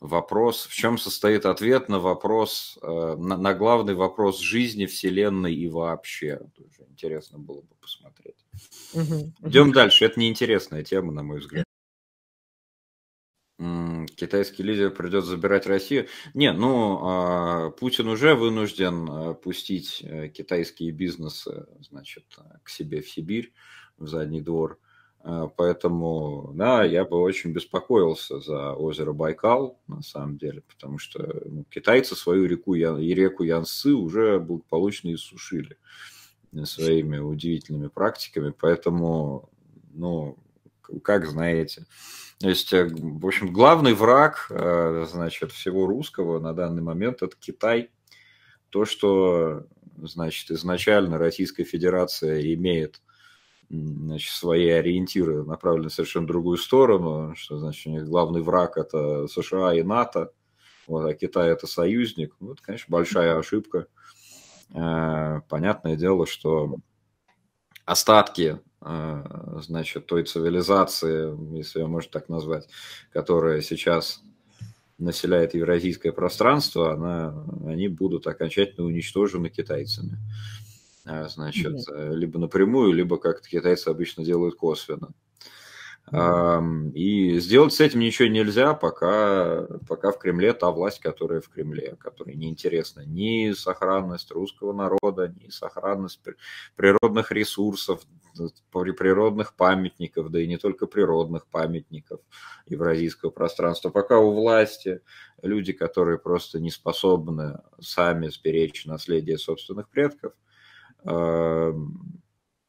Вопрос, в чем состоит ответ на вопрос, э, на, на главный вопрос жизни, Вселенной и вообще. Тоже интересно было бы посмотреть. Угу, Идем угу. дальше. Это неинтересная тема, на мой взгляд. Китайский лидер придет забирать Россию. Не, ну, а, Путин уже вынужден э, пустить э, китайские бизнесы, значит, к себе в Сибирь, в задний двор. А, поэтому, да, я бы очень беспокоился за озеро Байкал, на самом деле, потому что ну, китайцы свою реку, и реку Янсы уже благополучно иссушили своими удивительными практиками, поэтому, ну, как знаете. То есть, э, в общем, главный враг, э, значит, всего русского на данный момент – это Китай. То, что, значит, изначально Российская Федерация имеет – значит, свои ориентиры направлены в совершенно другую сторону, что значит у них главный враг это США и НАТО, вот, а Китай это союзник. Ну, это, конечно, большая ошибка. Э, понятное дело, что остатки э, значит, той цивилизации, если ее можно так назвать, которая сейчас населяет евразийское пространство, она, они будут окончательно уничтожены китайцами. А, значит, э, либо напрямую, либо как китайцы обычно делают косвенно. И сделать с этим ничего нельзя, пока, пока в Кремле та власть, которая в Кремле, которая неинтересна ни сохранность русского народа, ни сохранность природных ресурсов, природных памятников, да и не только природных памятников евразийского пространства. Пока у власти люди, которые просто не способны сами сберечь наследие собственных предков – Эм,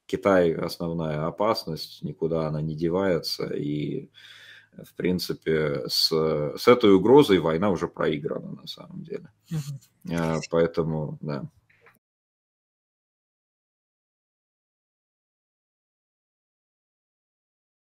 Китай основная опасность, никуда она не девается, и в принципе, с, с этой угрозой война уже проиграна на самом деле. Угу. Поэтому, да.